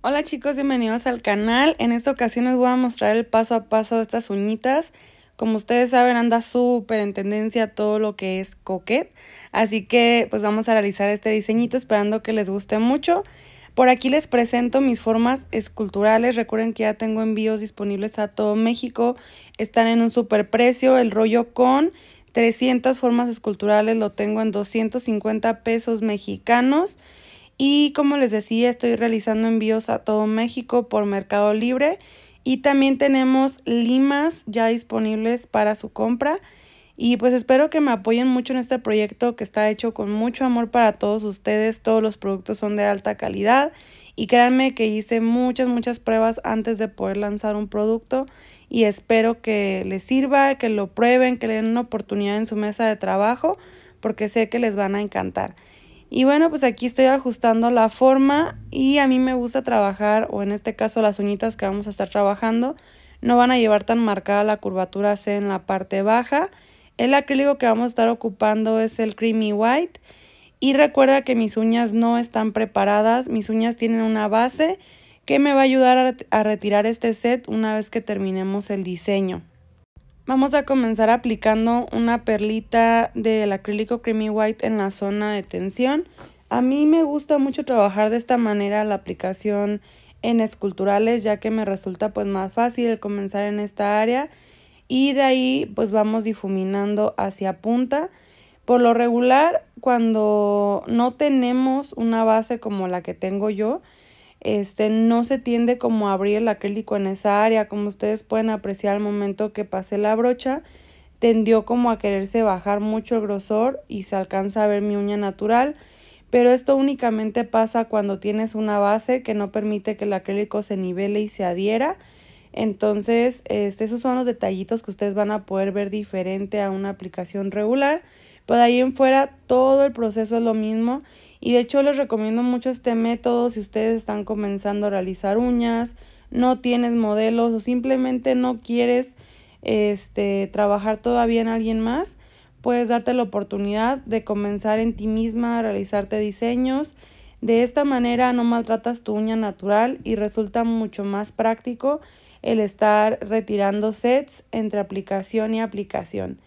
Hola chicos, bienvenidos al canal. En esta ocasión les voy a mostrar el paso a paso de estas uñitas. Como ustedes saben, anda súper en tendencia todo lo que es coquet. Así que pues vamos a realizar este diseñito esperando que les guste mucho. Por aquí les presento mis formas esculturales. Recuerden que ya tengo envíos disponibles a todo México. Están en un super precio. El rollo con 300 formas esculturales lo tengo en 250 pesos mexicanos. Y como les decía, estoy realizando envíos a todo México por Mercado Libre. Y también tenemos limas ya disponibles para su compra. Y pues espero que me apoyen mucho en este proyecto que está hecho con mucho amor para todos ustedes. Todos los productos son de alta calidad. Y créanme que hice muchas, muchas pruebas antes de poder lanzar un producto. Y espero que les sirva, que lo prueben, que le den una oportunidad en su mesa de trabajo. Porque sé que les van a encantar. Y bueno, pues aquí estoy ajustando la forma y a mí me gusta trabajar, o en este caso las uñitas que vamos a estar trabajando, no van a llevar tan marcada la curvatura C en la parte baja. El acrílico que vamos a estar ocupando es el Creamy White. Y recuerda que mis uñas no están preparadas, mis uñas tienen una base que me va a ayudar a retirar este set una vez que terminemos el diseño. Vamos a comenzar aplicando una perlita del acrílico Creamy White en la zona de tensión. A mí me gusta mucho trabajar de esta manera la aplicación en esculturales ya que me resulta pues más fácil comenzar en esta área y de ahí pues vamos difuminando hacia punta. Por lo regular cuando no tenemos una base como la que tengo yo este, no se tiende como a abrir el acrílico en esa área, como ustedes pueden apreciar al momento que pasé la brocha, tendió como a quererse bajar mucho el grosor y se alcanza a ver mi uña natural, pero esto únicamente pasa cuando tienes una base que no permite que el acrílico se nivele y se adhiera, entonces este, esos son los detallitos que ustedes van a poder ver diferente a una aplicación regular, pero ahí en fuera todo el proceso es lo mismo y de hecho les recomiendo mucho este método si ustedes están comenzando a realizar uñas, no tienes modelos o simplemente no quieres este, trabajar todavía en alguien más, puedes darte la oportunidad de comenzar en ti misma a realizarte diseños. De esta manera no maltratas tu uña natural y resulta mucho más práctico el estar retirando sets entre aplicación y aplicación.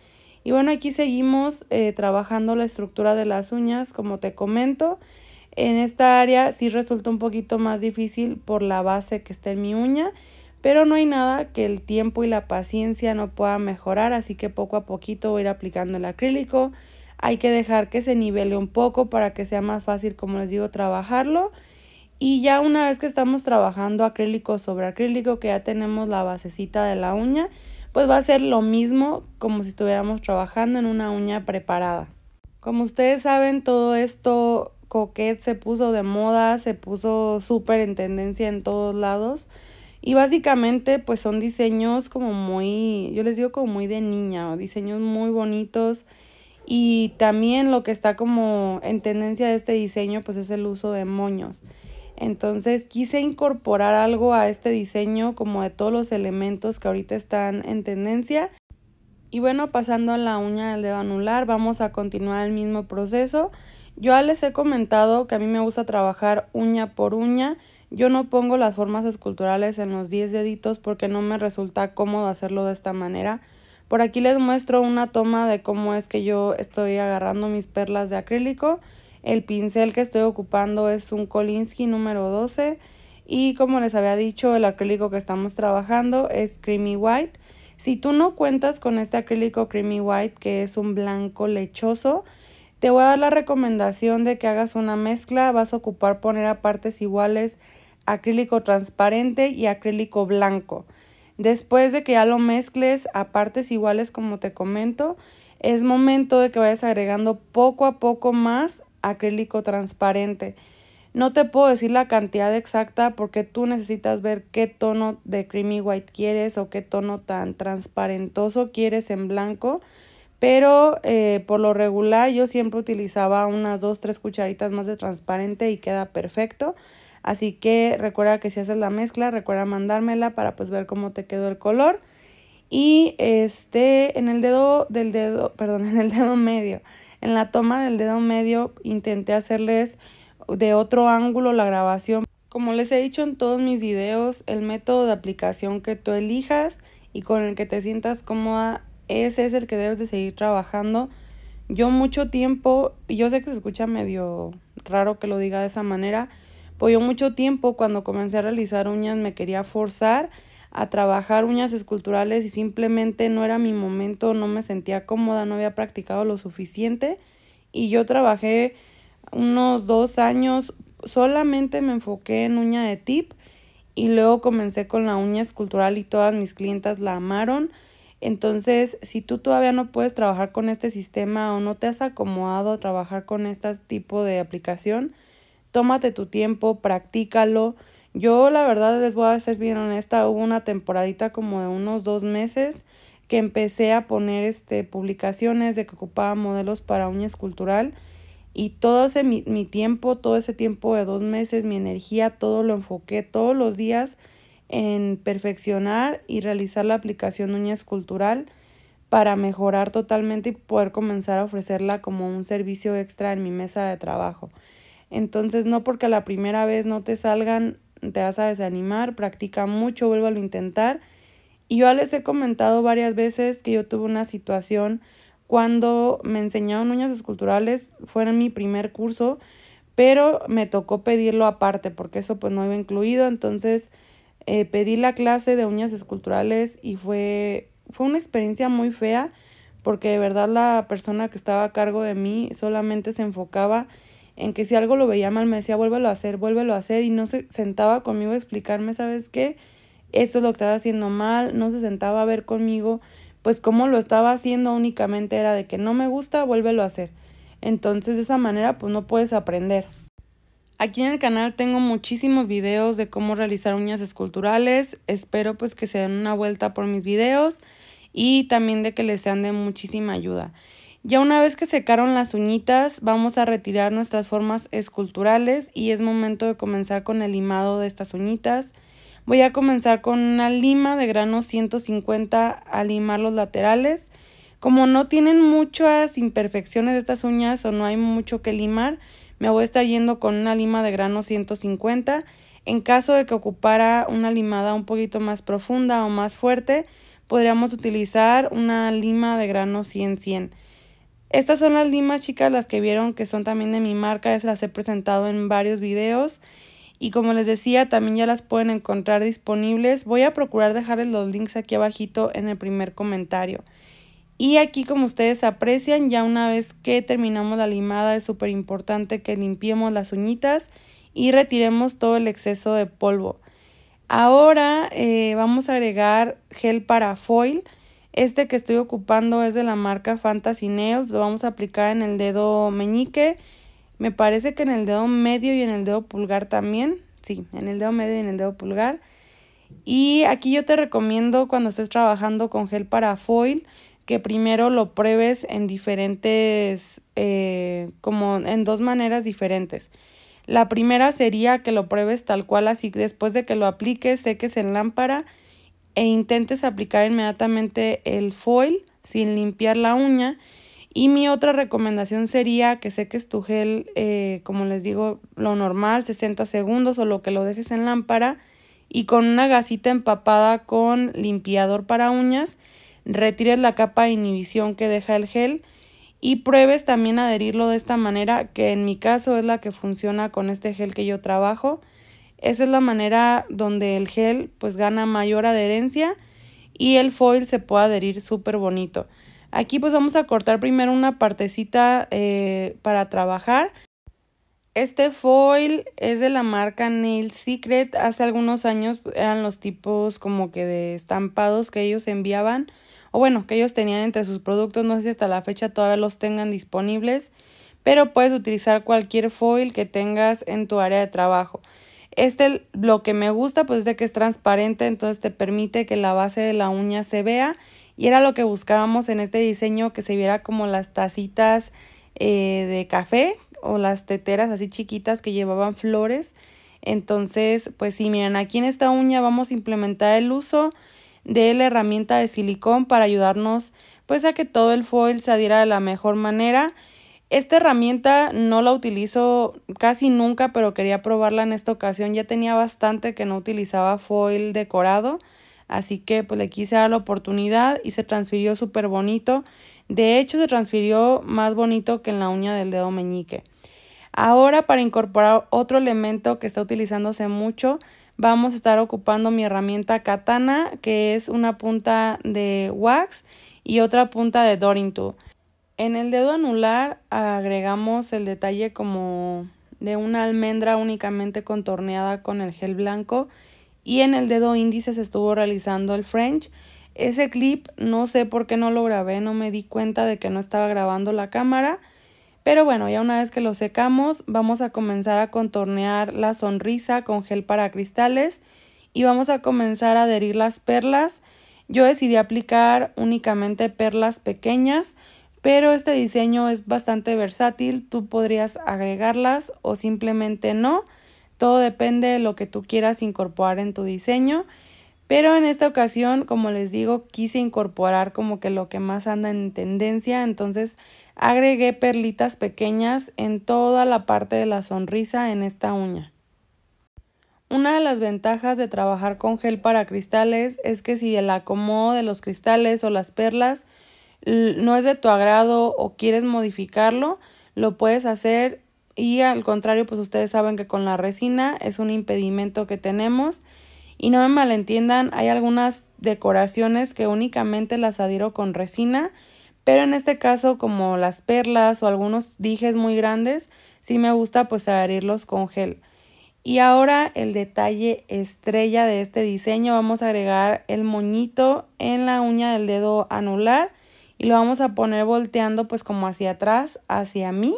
Y bueno, aquí seguimos eh, trabajando la estructura de las uñas, como te comento. En esta área sí resultó un poquito más difícil por la base que está en mi uña, pero no hay nada que el tiempo y la paciencia no pueda mejorar, así que poco a poquito voy a ir aplicando el acrílico. Hay que dejar que se nivele un poco para que sea más fácil, como les digo, trabajarlo. Y ya una vez que estamos trabajando acrílico sobre acrílico, que ya tenemos la basecita de la uña, pues va a ser lo mismo como si estuviéramos trabajando en una uña preparada. Como ustedes saben, todo esto coquette se puso de moda, se puso súper en tendencia en todos lados. Y básicamente pues son diseños como muy, yo les digo como muy de niña, diseños muy bonitos. Y también lo que está como en tendencia de este diseño pues es el uso de moños. Entonces quise incorporar algo a este diseño como de todos los elementos que ahorita están en tendencia. Y bueno, pasando a la uña del dedo anular, vamos a continuar el mismo proceso. Yo ya les he comentado que a mí me gusta trabajar uña por uña. Yo no pongo las formas esculturales en los 10 deditos porque no me resulta cómodo hacerlo de esta manera. Por aquí les muestro una toma de cómo es que yo estoy agarrando mis perlas de acrílico. El pincel que estoy ocupando es un Kolinsky número 12 y como les había dicho, el acrílico que estamos trabajando es Creamy White. Si tú no cuentas con este acrílico Creamy White, que es un blanco lechoso, te voy a dar la recomendación de que hagas una mezcla. Vas a ocupar poner a partes iguales acrílico transparente y acrílico blanco. Después de que ya lo mezcles a partes iguales como te comento, es momento de que vayas agregando poco a poco más acrílico transparente. No te puedo decir la cantidad exacta porque tú necesitas ver qué tono de creamy white quieres o qué tono tan transparentoso quieres en blanco. Pero eh, por lo regular yo siempre utilizaba unas 2-3 cucharitas más de transparente y queda perfecto. Así que recuerda que si haces la mezcla, recuerda mandármela para pues ver cómo te quedó el color. Y este, en el dedo del dedo, perdón, en el dedo medio, en la toma del dedo medio intenté hacerles de otro ángulo la grabación. Como les he dicho en todos mis videos, el método de aplicación que tú elijas y con el que te sientas cómoda, ese es el que debes de seguir trabajando. Yo mucho tiempo, yo sé que se escucha medio raro que lo diga de esa manera, pues yo mucho tiempo cuando comencé a realizar uñas me quería forzar a trabajar uñas esculturales y simplemente no era mi momento, no me sentía cómoda, no había practicado lo suficiente y yo trabajé unos dos años, solamente me enfoqué en uña de tip y luego comencé con la uña escultural y todas mis clientas la amaron. Entonces, si tú todavía no puedes trabajar con este sistema o no te has acomodado a trabajar con este tipo de aplicación, tómate tu tiempo, practícalo. Yo la verdad les voy a ser bien honesta, hubo una temporadita como de unos dos meses que empecé a poner este, publicaciones de que ocupaba modelos para uñas cultural y todo ese mi, tiempo, todo ese tiempo de dos meses, mi energía, todo lo enfoqué todos los días en perfeccionar y realizar la aplicación uñas escultural para mejorar totalmente y poder comenzar a ofrecerla como un servicio extra en mi mesa de trabajo. Entonces, no porque la primera vez no te salgan te vas a desanimar, practica mucho, vuelvo a intentar. Y yo les he comentado varias veces que yo tuve una situación cuando me enseñaron uñas esculturales, fue en mi primer curso, pero me tocó pedirlo aparte porque eso pues no iba incluido, entonces eh, pedí la clase de uñas esculturales y fue, fue una experiencia muy fea porque de verdad la persona que estaba a cargo de mí solamente se enfocaba en que si algo lo veía mal me decía, vuélvelo a hacer, vuélvelo a hacer, y no se sentaba conmigo a explicarme, ¿sabes qué? Eso lo que estaba haciendo mal, no se sentaba a ver conmigo, pues como lo estaba haciendo únicamente era de que no me gusta, vuélvelo a hacer. Entonces de esa manera pues no puedes aprender. Aquí en el canal tengo muchísimos videos de cómo realizar uñas esculturales, espero pues que se den una vuelta por mis videos y también de que les sean de muchísima ayuda. Ya una vez que secaron las uñitas, vamos a retirar nuestras formas esculturales y es momento de comenzar con el limado de estas uñitas. Voy a comenzar con una lima de grano 150 a limar los laterales. Como no tienen muchas imperfecciones estas uñas o no hay mucho que limar, me voy a estar yendo con una lima de grano 150. En caso de que ocupara una limada un poquito más profunda o más fuerte, podríamos utilizar una lima de grano 100-100. Estas son las limas, chicas, las que vieron que son también de mi marca. Ya las he presentado en varios videos. Y como les decía, también ya las pueden encontrar disponibles. Voy a procurar dejarles los links aquí abajito en el primer comentario. Y aquí como ustedes aprecian, ya una vez que terminamos la limada es súper importante que limpiemos las uñitas y retiremos todo el exceso de polvo. Ahora eh, vamos a agregar gel para foil. Este que estoy ocupando es de la marca Fantasy Nails. Lo vamos a aplicar en el dedo meñique. Me parece que en el dedo medio y en el dedo pulgar también. Sí, en el dedo medio y en el dedo pulgar. Y aquí yo te recomiendo cuando estés trabajando con gel para foil que primero lo pruebes en diferentes, eh, como en dos maneras diferentes. La primera sería que lo pruebes tal cual así, después de que lo apliques, seques en lámpara e intentes aplicar inmediatamente el foil sin limpiar la uña. Y mi otra recomendación sería que seques tu gel, eh, como les digo, lo normal, 60 segundos o lo que lo dejes en lámpara y con una gasita empapada con limpiador para uñas, retires la capa de inhibición que deja el gel y pruebes también adherirlo de esta manera, que en mi caso es la que funciona con este gel que yo trabajo. Esa es la manera donde el gel pues gana mayor adherencia y el foil se puede adherir súper bonito. Aquí pues vamos a cortar primero una partecita eh, para trabajar. Este foil es de la marca Nail Secret. Hace algunos años eran los tipos como que de estampados que ellos enviaban. O bueno, que ellos tenían entre sus productos. No sé si hasta la fecha todavía los tengan disponibles. Pero puedes utilizar cualquier foil que tengas en tu área de trabajo. Este lo que me gusta pues es de que es transparente, entonces te permite que la base de la uña se vea y era lo que buscábamos en este diseño que se viera como las tacitas eh, de café o las teteras así chiquitas que llevaban flores. Entonces, pues sí, miren, aquí en esta uña vamos a implementar el uso de la herramienta de silicón para ayudarnos pues a que todo el foil se adhiera de la mejor manera. Esta herramienta no la utilizo casi nunca, pero quería probarla en esta ocasión. Ya tenía bastante que no utilizaba foil decorado, así que pues le quise dar la oportunidad y se transfirió súper bonito. De hecho, se transfirió más bonito que en la uña del dedo meñique. Ahora, para incorporar otro elemento que está utilizándose mucho, vamos a estar ocupando mi herramienta katana, que es una punta de wax y otra punta de Doring Tool. En el dedo anular agregamos el detalle como de una almendra únicamente contorneada con el gel blanco y en el dedo índice se estuvo realizando el French. Ese clip no sé por qué no lo grabé, no me di cuenta de que no estaba grabando la cámara. Pero bueno, ya una vez que lo secamos, vamos a comenzar a contornear la sonrisa con gel para cristales y vamos a comenzar a adherir las perlas. Yo decidí aplicar únicamente perlas pequeñas, pero este diseño es bastante versátil, tú podrías agregarlas o simplemente no, todo depende de lo que tú quieras incorporar en tu diseño, pero en esta ocasión, como les digo, quise incorporar como que lo que más anda en tendencia, entonces agregué perlitas pequeñas en toda la parte de la sonrisa en esta uña. Una de las ventajas de trabajar con gel para cristales es que si el acomodo de los cristales o las perlas no es de tu agrado o quieres modificarlo, lo puedes hacer y al contrario, pues ustedes saben que con la resina es un impedimento que tenemos. Y no me malentiendan, hay algunas decoraciones que únicamente las adhiero con resina, pero en este caso como las perlas o algunos dijes muy grandes, sí me gusta pues adherirlos con gel. Y ahora el detalle estrella de este diseño, vamos a agregar el moñito en la uña del dedo anular y lo vamos a poner volteando pues como hacia atrás, hacia mí.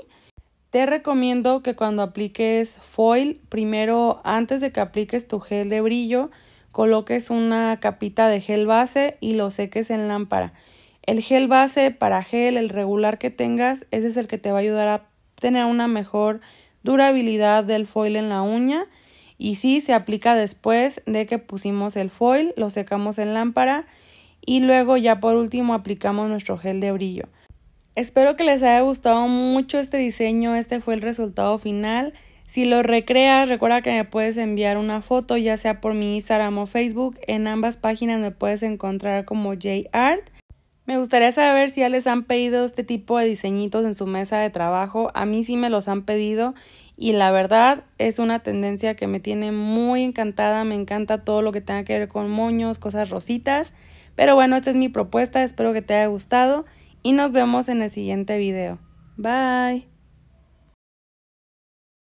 Te recomiendo que cuando apliques foil, primero antes de que apliques tu gel de brillo, coloques una capita de gel base y lo seques en lámpara. El gel base para gel, el regular que tengas, ese es el que te va a ayudar a tener una mejor durabilidad del foil en la uña. Y si se aplica después de que pusimos el foil, lo secamos en lámpara y luego ya por último aplicamos nuestro gel de brillo. Espero que les haya gustado mucho este diseño, este fue el resultado final. Si lo recreas, recuerda que me puedes enviar una foto, ya sea por mi Instagram o Facebook. En ambas páginas me puedes encontrar como JArt. Me gustaría saber si ya les han pedido este tipo de diseñitos en su mesa de trabajo. A mí sí me los han pedido y la verdad es una tendencia que me tiene muy encantada. Me encanta todo lo que tenga que ver con moños, cosas rositas. Pero bueno, esta es mi propuesta, espero que te haya gustado y nos vemos en el siguiente video. Bye.